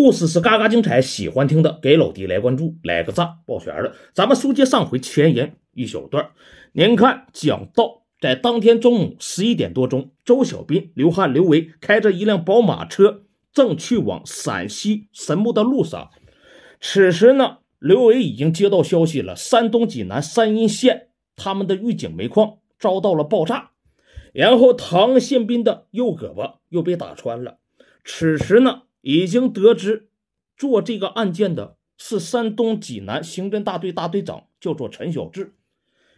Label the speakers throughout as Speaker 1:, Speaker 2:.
Speaker 1: 故事是嘎嘎精彩，喜欢听的给老弟来关注，来个赞，抱拳了。咱们书接上回，前言一小段。您看，讲到在当天中午十一点多钟，周小斌、刘汉、刘维开着一辆宝马车，正去往陕西神木的路上。此时呢，刘维已经接到消息了，山东济南山阴县他们的预警煤矿遭到了爆炸，然后唐宪斌的右胳膊又被打穿了。此时呢。已经得知做这个案件的是山东济南刑侦大队大队长，叫做陈小志。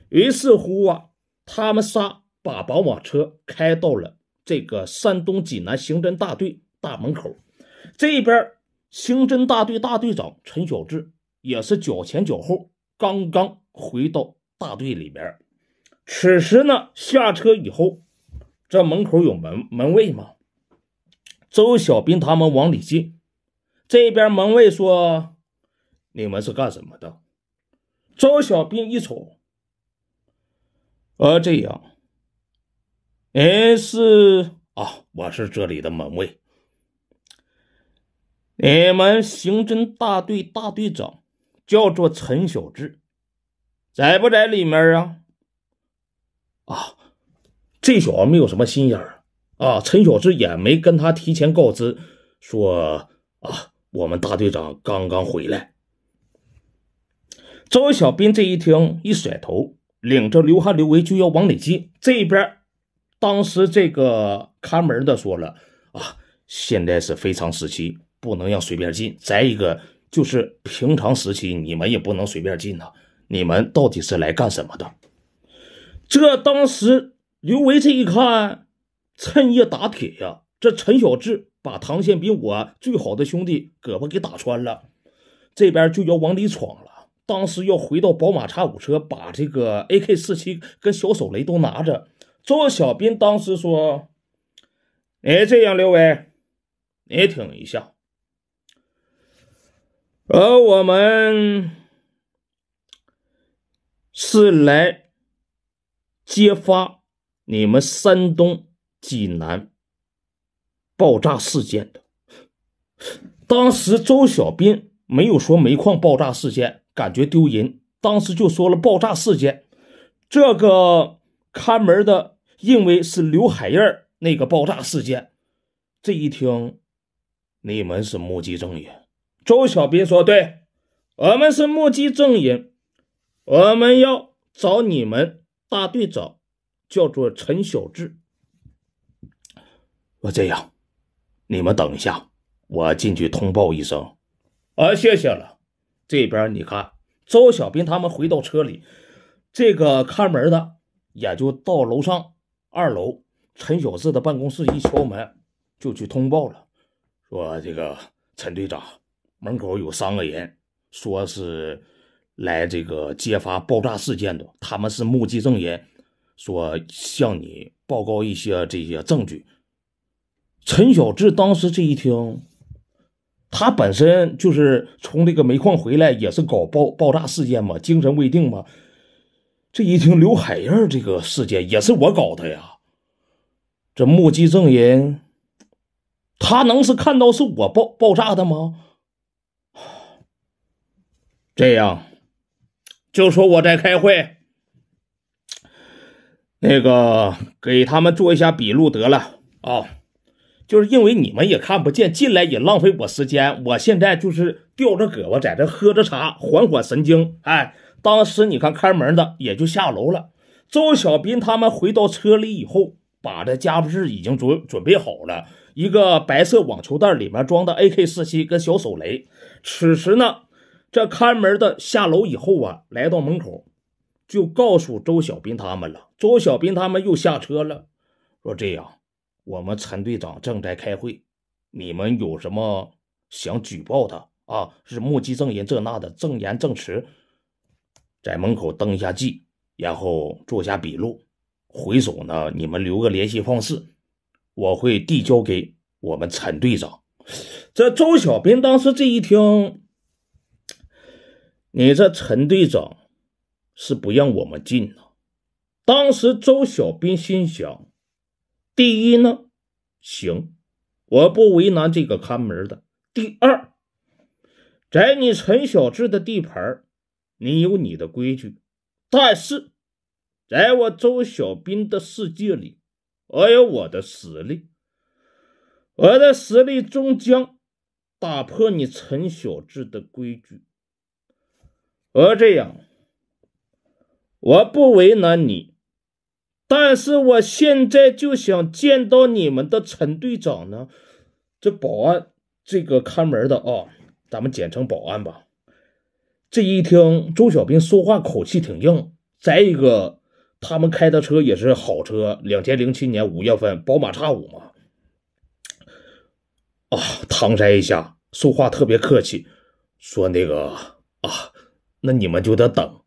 Speaker 1: 于是乎啊，他们仨把宝马车开到了这个山东济南刑侦大队大门口。这边刑侦大队大队长陈小志也是脚前脚后刚刚回到大队里边。此时呢，下车以后，这门口有门门卫吗？周小兵他们往里进，这边门卫说：“你们是干什么的？”周小兵一瞅，呃，这样，哎，是啊，我是这里的门卫。你们刑侦大队大队长叫做陈小志，在不在里面啊？啊，这小子没有什么心眼儿。啊！陈小志也没跟他提前告知，说啊，我们大队长刚刚回来。周小斌这一听，一甩头，领着刘汉、刘维就要往里进。这边当时这个看门的说了啊，现在是非常时期，不能让随便进。再一个就是平常时期，你们也不能随便进呢。你们到底是来干什么的？这当时刘维这一看。趁夜打铁呀！这陈小志把唐宪比我最好的兄弟胳膊给打穿了，这边就要往里闯了。当时要回到宝马叉五车，把这个 AK 四七跟小手雷都拿着。周小斌当时说：“哎，这样，刘伟，你挺一下，而我们是来揭发你们山东。”济南爆炸事件的，当时周小斌没有说煤矿爆炸事件，感觉丢人，当时就说了爆炸事件。这个看门的认为是刘海燕那个爆炸事件，这一听，你们是目击证人。周小斌说：“对，我们是目击证人，我们要找你们大队长，叫做陈小志。”我这样，你们等一下，我进去通报一声。啊，谢谢了。这边你看，周小斌他们回到车里，这个看门的也就到楼上二楼陈小志的办公室一敲门，就去通报了，说这个陈队长门口有三个人，说是来这个揭发爆炸事件的，他们是目击证人，说向你报告一些这些证据。陈小志当时这一听，他本身就是从这个煤矿回来，也是搞爆爆炸事件嘛，精神未定嘛。这一听刘海燕这个事件也是我搞的呀，这目击证人，他能是看到是我爆爆炸的吗？这样，就说我在开会，那个给他们做一下笔录得了啊。就是因为你们也看不见，进来也浪费我时间。我现在就是吊着胳膊在这喝着茶，缓缓神经。哎，当时你看看门的也就下楼了。周小斌他们回到车里以后，把这家伙事已经准准备好了，一个白色网球袋里面装的 AK 四七跟小手雷。此时呢，这看门的下楼以后啊，来到门口，就告诉周小斌他们了。周小斌他们又下车了，说这样。我们陈队长正在开会，你们有什么想举报的啊？是目击证人这那的证言证词，在门口登一下记，然后做一下笔录。回首呢，你们留个联系方式，我会递交给我们陈队长。这周小斌当时这一听，你这陈队长是不让我们进呢？当时周小斌心想。第一呢，行，我不为难这个看门的。第二，在你陈小志的地盘，你有你的规矩，但是在我周小斌的世界里，我有我的实力，我的实力终将打破你陈小志的规矩。而这样，我不为难你。但是我现在就想见到你们的陈队长呢。这保安，这个看门的啊，咱们简称保安吧。这一听周小兵说话口气挺硬，再一个他们开的车也是好车，两千零七年五月份宝马叉五嘛。啊，搪塞一下，说话特别客气，说那个啊，那你们就得等，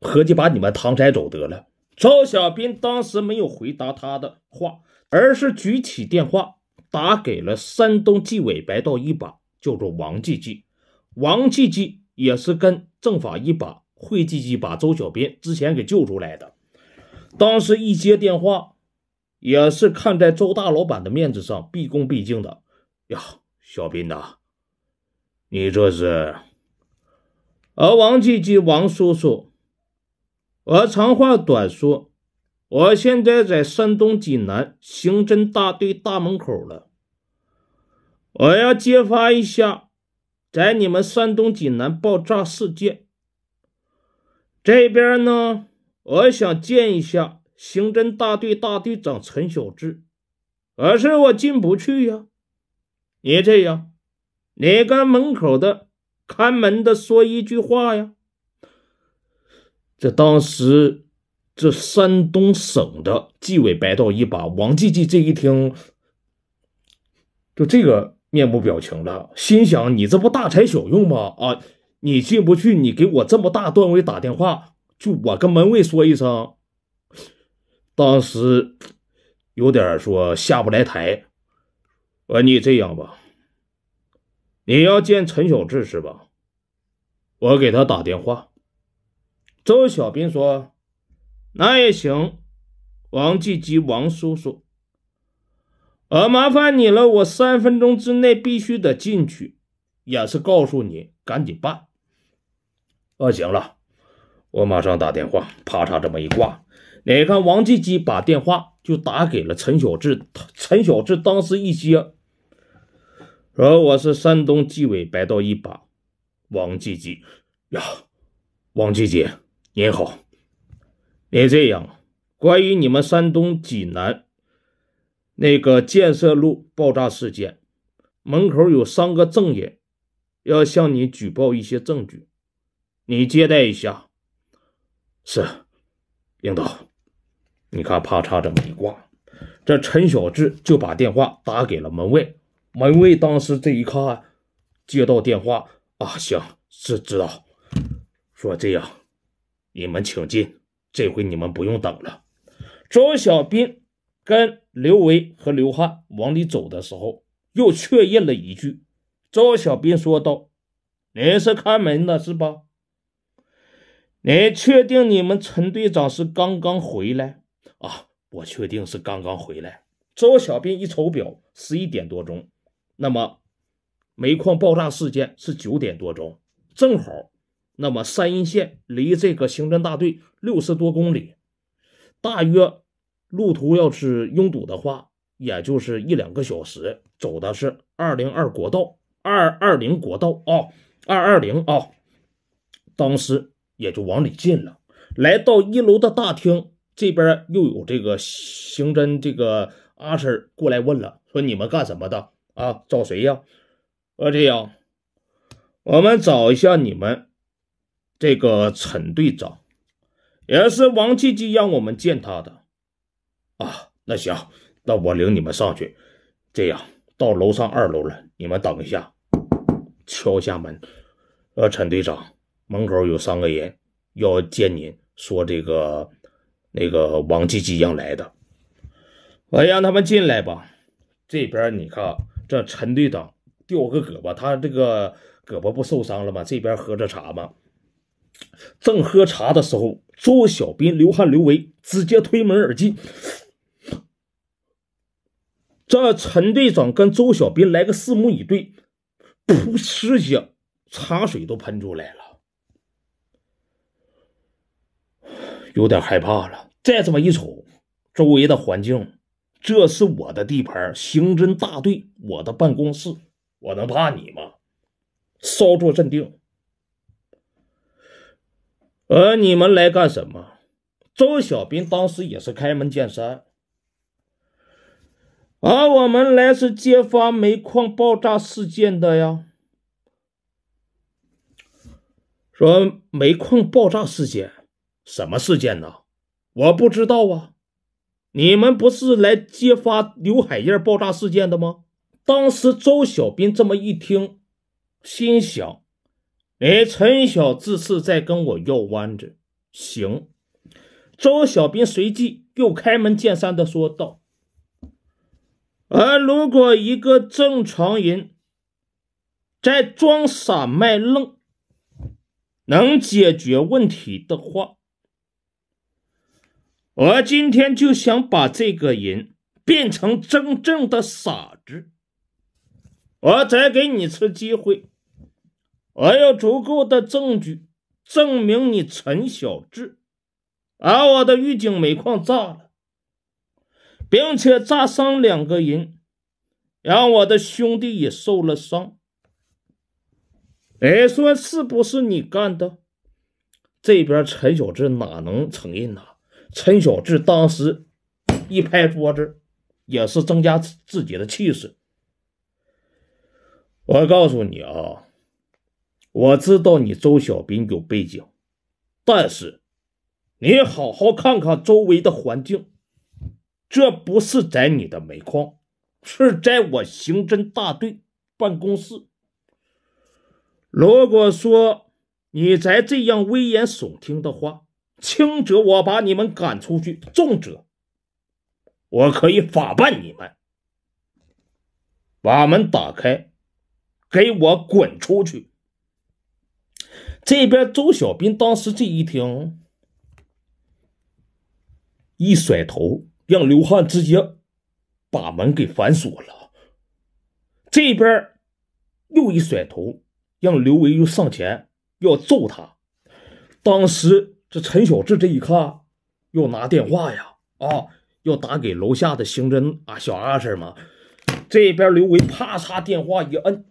Speaker 1: 合计把你们搪塞走得了。周小斌当时没有回答他的话，而是举起电话打给了山东纪委白道一把，叫做王继继。王继继也是跟政法一把惠继继把周小斌之前给救出来的。当时一接电话，也是看在周大老板的面子上，毕恭毕敬的呀，小斌呐，你这是。而王继继，王叔叔。我长话短说，我现在在山东济南刑侦大队大门口了。我要揭发一下在你们山东济南爆炸事件。这边呢，我想见一下刑侦大队大队长陈小志，可是我进不去呀。你这样，你跟门口的看门的说一句话呀。这当时，这山东省的纪委白道一把王继继这一听，就这个面部表情了，心想：你这不大材小用吗？啊，你进不去，你给我这么大段位打电话，就我跟门卫说一声。当时有点说下不来台。我说你这样吧，你要见陈小志是吧？我给他打电话。周小斌说：“那也行，王继吉，王叔叔，我麻烦你了。我三分钟之内必须得进去，也是告诉你，赶紧办。啊，行了，我马上打电话。啪嚓，这么一挂。你看，王继吉把电话就打给了陈小志，陈小志当时一接，说我是山东纪委白道一把，王继吉呀，王继吉。”您好，你这样，关于你们山东济南那个建设路爆炸事件，门口有三个证人要向你举报一些证据，你接待一下。是，领导，你看，啪嚓这么一挂，这陈小志就把电话打给了门卫。门卫当时这一看，接到电话啊，行，是知道，说这样。你们请进，这回你们不用等了。周小斌跟刘维和刘汉往里走的时候，又确认了一句：“周小斌说道，你是看门的是吧？你确定你们陈队长是刚刚回来啊？我确定是刚刚回来。”周小斌一瞅表，十一点多钟。那么，煤矿爆炸事件是九点多钟，正好。那么，山阴县离这个刑侦大队六十多公里，大约路途要是拥堵的话，也就是一两个小时。走的是二零二国道，二二零国道啊，二二零啊。当时也就往里进了，来到一楼的大厅，这边又有这个刑侦这个阿婶过来问了，说：“你们干什么的啊？找谁呀？”我这样，我们找一下你们。”这个陈队长也是王唧唧让我们见他的啊。那行，那我领你们上去。这样到楼上二楼了，你们等一下，敲一下门。呃，陈队长，门口有三个人要见您，说这个那个王唧唧让来的，我让他们进来吧。这边你看，这陈队长吊个胳膊，他这个胳膊不受伤了吗？这边喝着茶吗？正喝茶的时候，周小斌、刘汉、刘维直接推门而进。这陈队长跟周小斌来个四目以对，噗，一下，茶水都喷出来了，有点害怕了。再这么一瞅，周围的环境，这是我的地盘，刑侦大队我的办公室，我能怕你吗？稍作镇定。而你们来干什么？周小斌当时也是开门见山，而我们来是揭发煤矿爆炸事件的呀。说煤矿爆炸事件，什么事件呢？我不知道啊。你们不是来揭发刘海燕爆炸事件的吗？当时周小斌这么一听，心想。哎，陈晓这次在跟我要弯子，行。周小斌随即又开门见山的说道：“而如果一个正常人在装傻卖愣能解决问题的话，我今天就想把这个人变成真正的傻子。我再给你次机会。”我有足够的证据证明你陈小志把我的玉井煤矿炸了，并且炸伤两个人，让我的兄弟也受了伤。你说是不是你干的？这边陈小志哪能承认呢？陈小志当时一拍桌子，也是增加自己的气势。我告诉你啊！我知道你周小兵有背景，但是你好好看看周围的环境，这不是在你的煤矿，是在我刑侦大队办公室。如果说你再这样危言耸听的话，轻者我把你们赶出去，重者我可以法办你们。把门打开，给我滚出去！这边周小斌当时这一听，一甩头，让刘汉直接把门给反锁了。这边又一甩头，让刘维又上前要揍他。当时这陈小志这一看，要拿电话呀，啊，要打给楼下的刑侦啊小阿 Sir 嘛。这边刘维啪嚓电话一摁。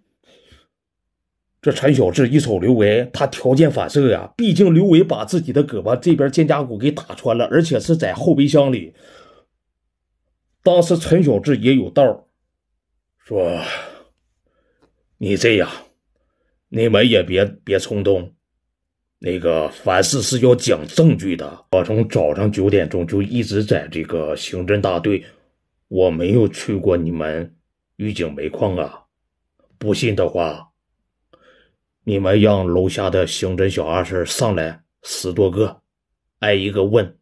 Speaker 1: 这陈小志一瞅刘维，他条件反射呀。毕竟刘维把自己的胳膊这边肩胛骨给打穿了，而且是在后备箱里。当时陈小志也有道，说：“你这样，你们也别别冲动。那个凡事是要讲证据的。我从早上九点钟就一直在这个刑侦大队，我没有去过你们预警煤矿啊。不信的话。”你们让楼下的刑侦小二师上来十多个，挨一个问。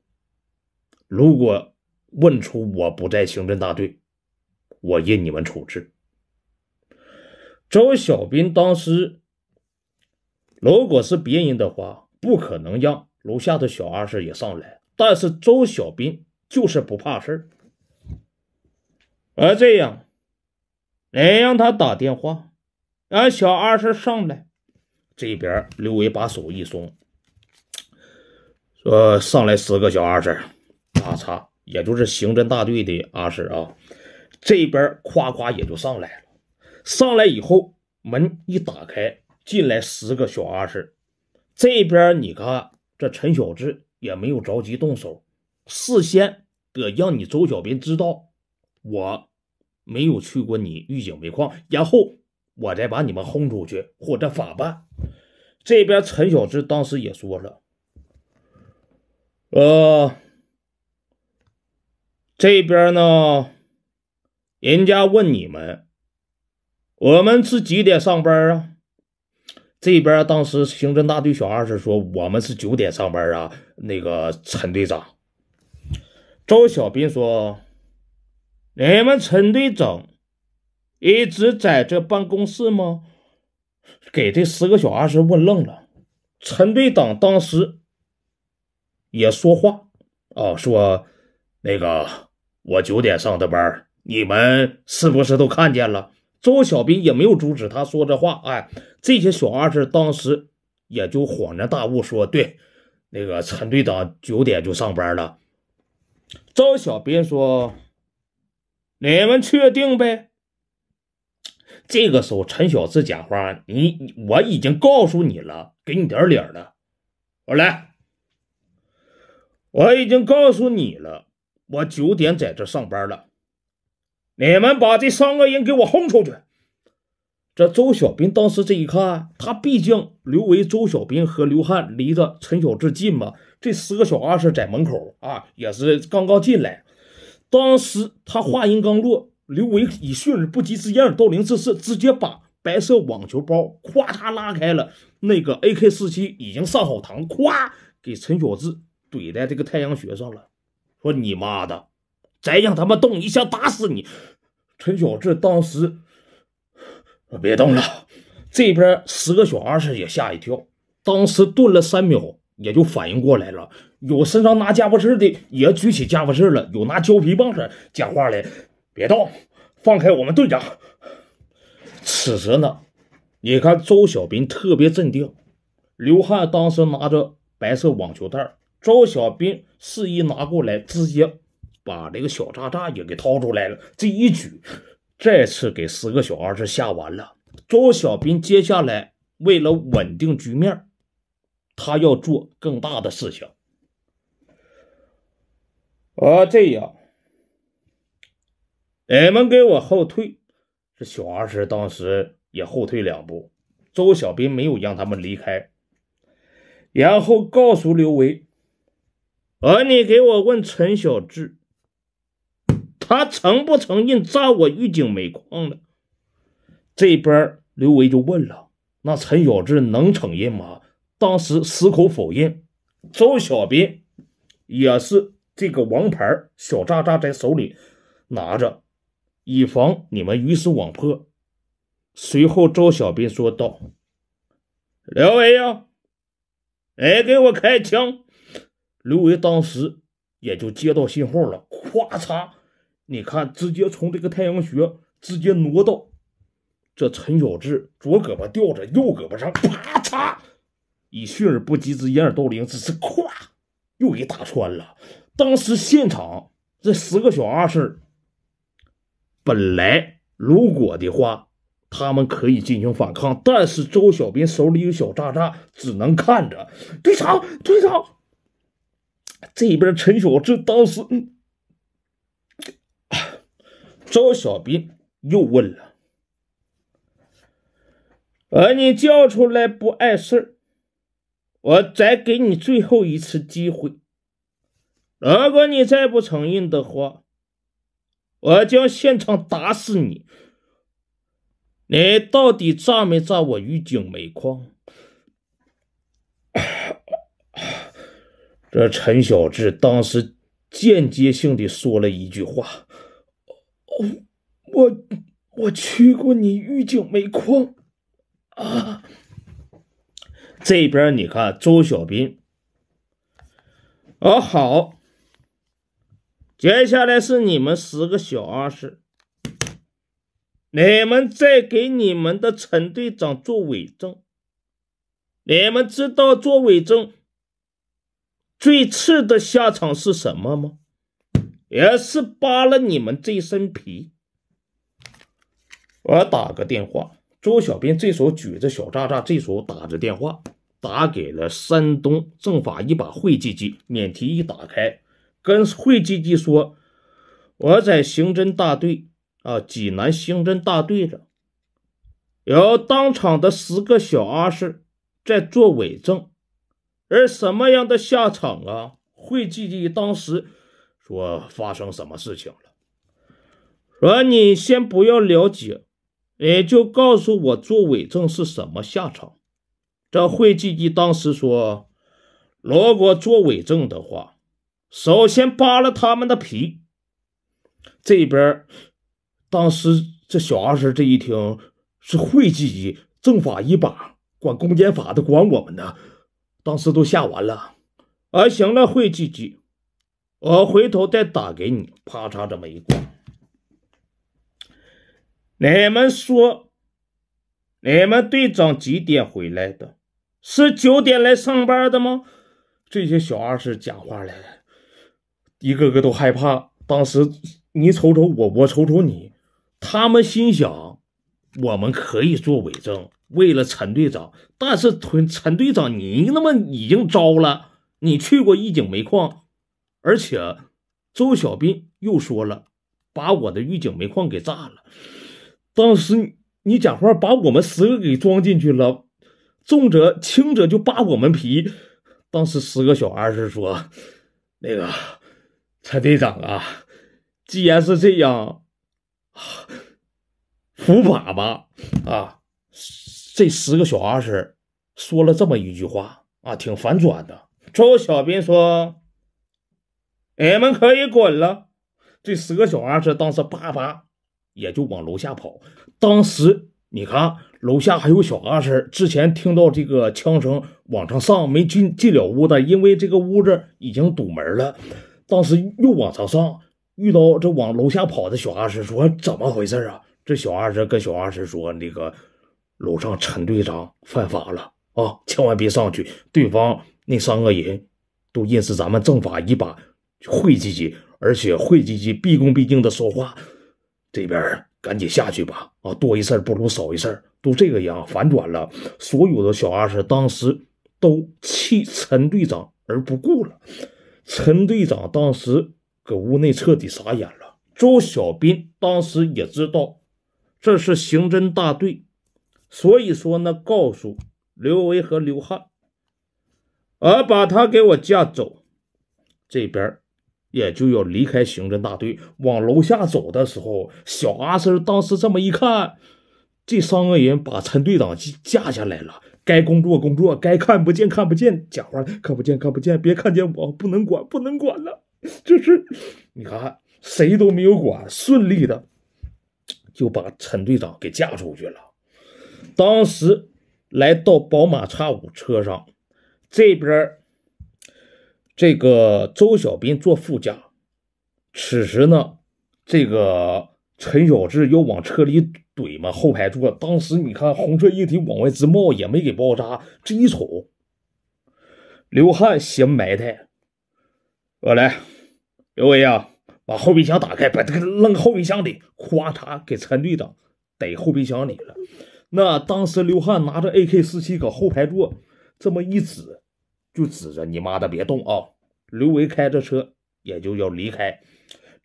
Speaker 1: 如果问出我不在刑侦大队，我任你们处置。周小斌当时，如果是别人的话，不可能让楼下的小二师也上来。但是周小斌就是不怕事儿。而这样，你让他打电话，让小二师上来。这边刘维把手一松，说：“上来十个小阿 sir，也就是刑侦大队的阿 sir 啊。”这边夸夸也就上来了。上来以后，门一打开，进来十个小阿 sir。这边你看，这陈小志也没有着急动手，事先得让你周小斌知道，我没有去过你狱警煤矿，然后我再把你们轰出去或者法办。这边陈小志当时也说了，呃，这边呢，人家问你们，我们是几点上班啊？这边当时刑侦大队小二是说，我们是九点上班啊。那个陈队长，周小斌说，你们陈队长一直在这办公室吗？给这十个小阿士问愣了，陈队长当时也说话啊，说那个我九点上的班，你们是不是都看见了？周小斌也没有阻止他说这话，哎，这些小阿士当时也就恍然大悟，说对，那个陈队长九点就上班了。周小斌说，你们确定呗？这个时候，陈小志讲话：“你我已经告诉你了，给你点脸了。我来，我已经告诉你了，我九点在这上班了。你们把这三个人给我轰出去。”这周小斌当时这一看，他毕竟刘维、周小斌和刘汉离着陈小志近嘛，这四个小阿是在门口啊，也是刚刚进来。当时他话音刚落。刘维以迅而不及之样儿，到零之势，直接把白色网球包咵嚓拉开了，那个 AK 四七已经上好膛，咵给陈小志怼在这个太阳穴上了，说你妈的，再让他们动，一下，打死你！陈小志当时别动了，这边十个小二十也吓一跳，当时顿了三秒，也就反应过来了，有身上拿家伙事的也举起家伙事了，有拿胶皮棒子讲话来。别动，放开我们队长。此时呢，你看周小斌特别镇定。刘汉当时拿着白色网球袋儿，周小斌示意拿过来，直接把这个小炸渣也给掏出来了。这一举，再次给十个小儿子吓完了。周小斌接下来为了稳定局面，他要做更大的事情，而这样。你们给我后退，这小二十当时也后退两步。周小斌没有让他们离开，然后告诉刘维：“儿，你给我问陈小志，他承不承认炸我预井煤矿的？”这边刘维就问了：“那陈小智能承认吗？”当时矢口否认。周小斌也是这个王牌小炸炸在手里拿着。以防你们鱼死网破。随后，周小斌说道：“刘维呀，来给我开枪！”刘维当时也就接到信号了，咵嚓，你看，直接从这个太阳穴直接挪到这陈小志左胳膊吊着，右胳膊上，啪嚓，以迅而不及之掩耳盗铃之势，咵，又给打穿了。当时现场这十个小阿四儿。本来如果的话，他们可以进行反抗，但是周小斌手里有小炸弹，只能看着。队长，队长，这边陈小志当时，嗯，周小斌又问了：“把你叫出来不碍事儿，我再给你最后一次机会，如果你再不承认的话。”我要将现场打死你！你到底炸没炸我预警煤矿？这陈小志当时间接性的说了一句话：“我我去过你预警煤矿啊。”这边你看周小斌，啊好。接下来是你们十个小二十，你们在给你们的陈队长做伪证。你们知道做伪证最次的下场是什么吗？也是扒了你们这身皮。我打个电话，周小兵这手举着小渣渣，这手打着电话，打给了山东政法一把会计唧，免提一打开。跟惠姐姐说，我在刑侦大队啊，济南刑侦大队长，有当场的十个小阿婶在做伪证，而什么样的下场啊？惠姐姐当时说发生什么事情了？说你先不要了解，你就告诉我做伪证是什么下场。这惠姐姐当时说，如果做伪证的话。首先扒了他们的皮。这边当时这小二师这一听是会计极，政法一把管公检法的管我们的，当时都吓完了。啊，行了，会计局，我回头再打给你。啪嚓，这么一挂。你们说，你们队长几点回来的？是九点来上班的吗？这些小二师讲话来。一个个都害怕。当时，你瞅瞅我，我瞅瞅你，他们心想：我们可以做伪证，为了陈队长。但是，陈陈队长，你那么已经招了，你去过一井煤矿，而且周小斌又说了，把我的预警煤矿给炸了。当时你讲话把我们十个给装进去了，重者轻者就扒我们皮。当时十个小孩是说，那个。蔡队长啊，既然是这样，伏法吧！啊，这十个小阿婶说了这么一句话啊，挺反转的。周小斌说：“你们可以滚了。”这十个小阿婶当时叭叭也就往楼下跑。当时你看楼下还有小阿婶，之前听到这个枪声往上上，没进进了屋的，因为这个屋子已经堵门了。当时又往上上，遇到这往楼下跑的小二十说：“怎么回事啊？”这小二十跟小二十说：“那个楼上陈队长犯法了啊，千万别上去！对方那三个人都认识咱们政法一把，会积极，而且会积极，毕恭毕敬的说话。这边赶紧下去吧！啊，多一事不如少一事，都这个样反转了。所有的小二十当时都弃陈队长而不顾了。”陈队长当时搁屋内彻底傻眼了。周小斌当时也知道这是刑侦大队，所以说呢，告诉刘维和刘汉，而把他给我架走。这边也就要离开刑侦大队，往楼下走的时候，小阿三当时这么一看，这三个人把陈队长架下来了。该工作工作，该看不见看不见，讲话看不见看不见，别看见我，不能管不能管了。就是你看，谁都没有管，顺利的就把陈队长给架出去了。当时来到宝马叉五车上，这边这个周小斌坐副驾，此时呢，这个陈小志又往车里。怼嘛，后排座，当时你看红色液体往外直冒，也没给爆炸。这一瞅，刘汉嫌埋汰，我来，刘维啊，把后备箱打开，把这个扔后备箱里，咵嚓给陈队长逮后备箱里了。那当时刘汉拿着 AK 四七搁后排座，这么一指，就指着你妈的别动啊！刘维开着车也就要离开。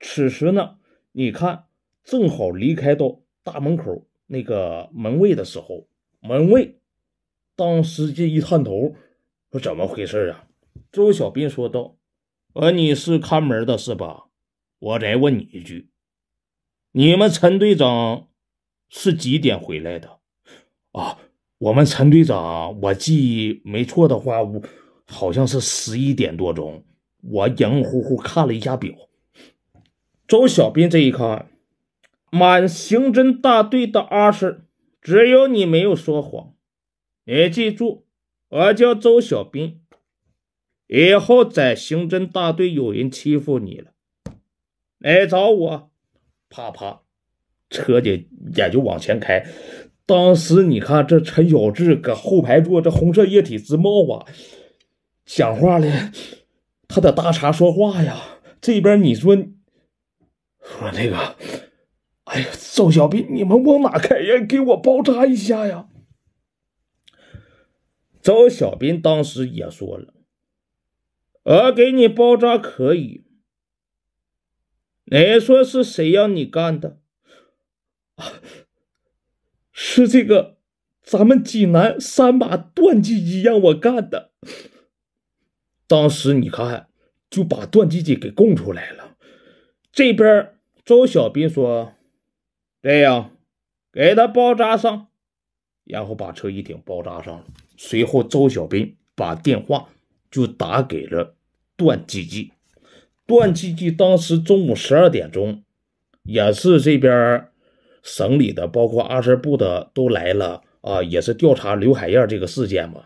Speaker 1: 此时呢，你看正好离开到。大门口那个门卫的时候，门卫当时这一探头说：“怎么回事啊？”周小斌说道：“呃，你是看门的是吧？我再问你一句，你们陈队长是几点回来的？啊，我们陈队长，我记没错的话，我好像是十一点多钟，我眼乎乎看了一下表。”周小斌这一看。满刑侦大队的阿婶，只有你没有说谎，你记住，我叫周小斌。以后在刑侦大队有人欺负你了，来找我。啪啪，车就也就往前开。当时你看这陈小志搁后排坐，这红色液体直冒啊，讲话嘞，他得大茬说话呀。这边你说，说那个。哎呀，周小斌，你们往哪开呀？给我包扎一下呀！周小斌当时也说了：“我给你包扎可以。你说是谁让你干的？是这个咱们济南三把断机机让我干的。当时你看，就把断机机给供出来了。这边周小斌说。”这样给他包扎上，然后把车一停，包扎上了。随后，周小斌把电话就打给了段继继。段继继当时中午十二点钟，也是这边省里的，包括二十部的都来了啊，也是调查刘海燕这个事件嘛。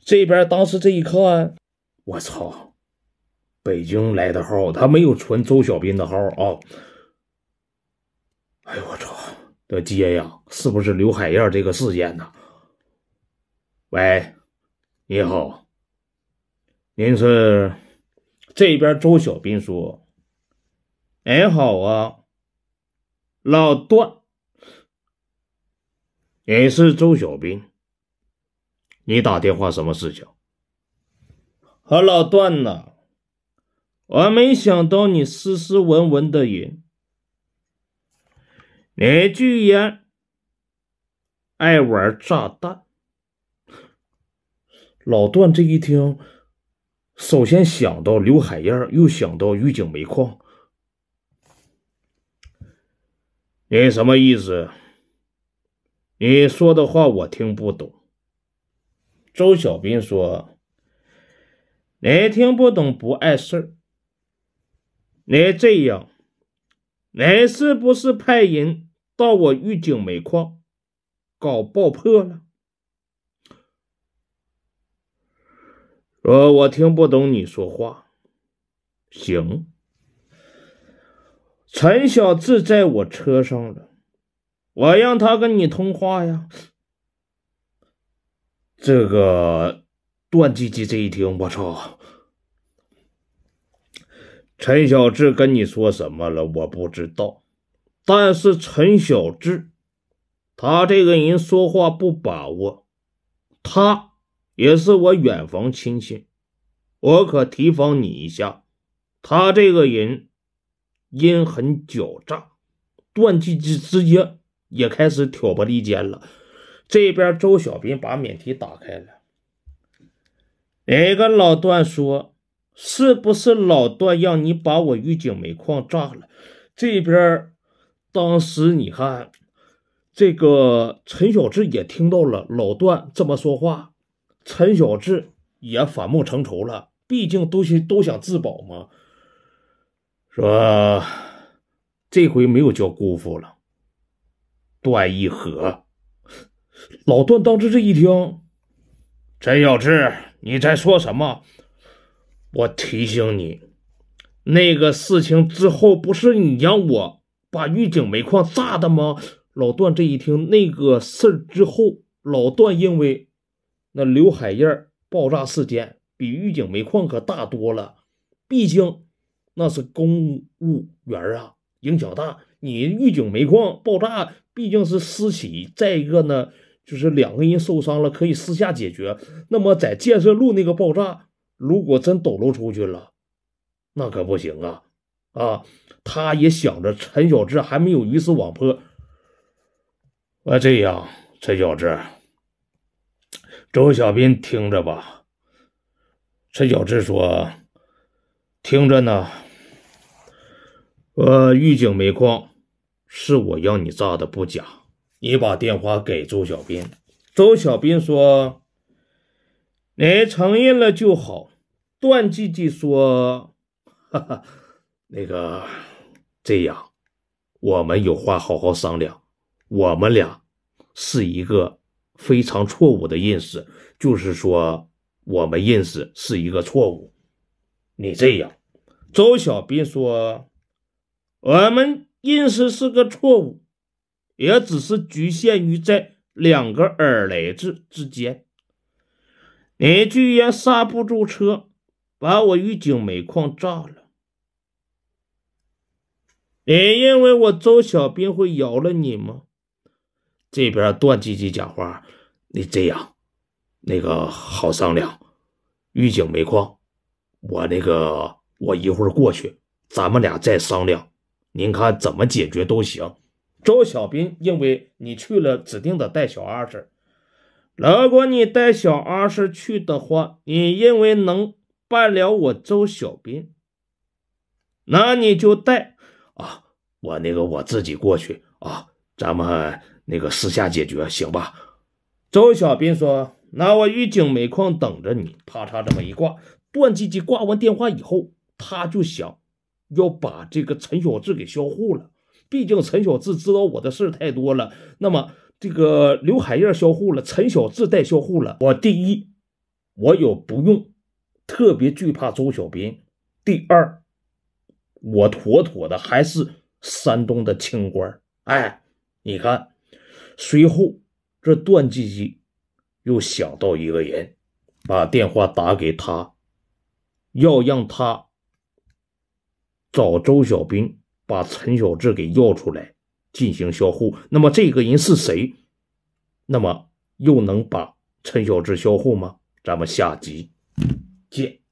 Speaker 1: 这边当时这一看，我操，北京来的号，他没有存周小斌的号啊。哎呦我操！这接呀，是不是刘海燕这个事件呢？喂，你好，您是这边？周小斌说：“哎好啊，老段，你是周小斌，你打电话什么事情？”和老段呢？我没想到你斯斯文文的人。你居然爱玩炸弹！老段这一听，首先想到刘海燕，又想到狱警煤矿。你什么意思？你说的话我听不懂。周小斌说：“你听不懂不碍事儿。你这样，你是不是派人？”到我玉警煤矿搞爆破了。呃，我听不懂你说话。行，陈小志在我车上了，我让他跟你通话呀。这个段吉吉这一听，我操！陈小志跟你说什么了？我不知道。但是陈小志，他这个人说话不把握，他也是我远房亲戚，我可提防你一下。他这个人阴狠狡诈，段气之直接也开始挑拨离间了。这边周小斌把免提打开了，哪个老段说：“是不是老段让你把我玉井煤矿炸了？”这边。当时你看，这个陈小志也听到了老段这么说话，陈小志也反目成仇了。毕竟都是都想自保嘛，说这回没有叫姑父了。段义和，老段当时这一听，陈小志，你在说什么？我提醒你，那个事情之后不是你让我。把狱警煤矿炸的吗？老段这一听那个事儿之后，老段认为那刘海燕爆炸事件比狱警煤矿可大多了。毕竟那是公务员啊，影响大。你狱警煤矿爆炸毕竟是私企，再一个呢，就是两个人受伤了可以私下解决。那么在建设路那个爆炸，如果真抖露出去了，那可不行啊。啊，他也想着陈小志还没有鱼死网破，啊、这样陈小志，周小斌听着吧。陈小志说：“听着呢。”呃，狱警煤矿是我要你炸的，不假。你把电话给周小斌。周小斌说：“你承认了就好。”段记记说：“哈哈。”那个，这样，我们有话好好商量。我们俩是一个非常错误的认识，就是说我们认识是一个错误。你这样，周小斌说，我们认识是个错误，也只是局限于在两个耳雷子之间。你居然刹不住车，把我玉警煤矿炸了。你认为我周小斌会饶了你吗？这边段吉吉讲话，你这样，那个好商量。狱警煤矿，我那个我一会儿过去，咱们俩再商量。您看怎么解决都行。周小斌，因为你去了指定的带小二婶。如果你带小二氏去的话，你认为能办了我周小斌，那你就带。我那个我自己过去啊，咱们那个私下解决，行吧？周小斌说：“那我玉警煤矿等着你。”啪嚓，这么一挂，段吉吉挂完电话以后，他就想要把这个陈小志给销户了。毕竟陈小志知道我的事太多了。那么这个刘海燕销户了，陈小志代销户了，我第一，我有不用，特别惧怕周小斌。第二，我妥妥的还是。山东的清官，哎，你看，随后这段继继又想到一个人，把电话打给他，要让他找周小兵把陈小志给要出来进行销户。那么这个人是谁？那么又能把陈小志销户吗？咱们下集见。